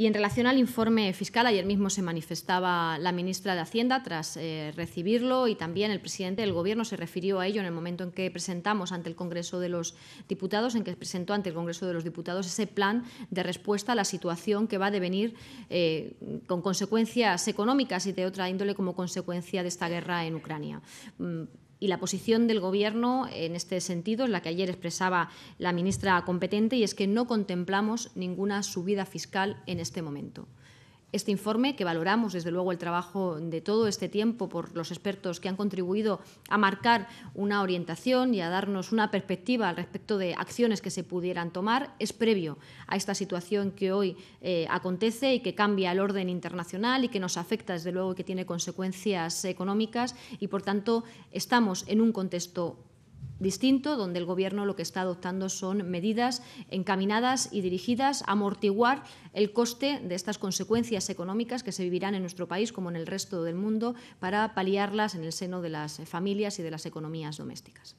Y en relación al informe fiscal, ayer mismo se manifestaba la ministra de Hacienda tras eh, recibirlo y también el presidente del Gobierno se refirió a ello en el momento en que presentamos ante el Congreso de los Diputados, en que presentó ante el Congreso de los Diputados ese plan de respuesta a la situación que va a devenir eh, con consecuencias económicas y de otra índole como consecuencia de esta guerra en Ucrania. Mm, y la posición del Gobierno en este sentido es la que ayer expresaba la ministra competente y es que no contemplamos ninguna subida fiscal en este momento este informe, que valoramos desde luego el trabajo de todo este tiempo por los expertos que han contribuido a marcar una orientación y a darnos una perspectiva al respecto de acciones que se pudieran tomar, es previo a esta situación que hoy eh, acontece y que cambia el orden internacional y que nos afecta desde luego y que tiene consecuencias económicas y por tanto estamos en un contexto distinto, donde el Gobierno lo que está adoptando son medidas encaminadas y dirigidas a amortiguar el coste de estas consecuencias económicas que se vivirán en nuestro país como en el resto del mundo para paliarlas en el seno de las familias y de las economías domésticas.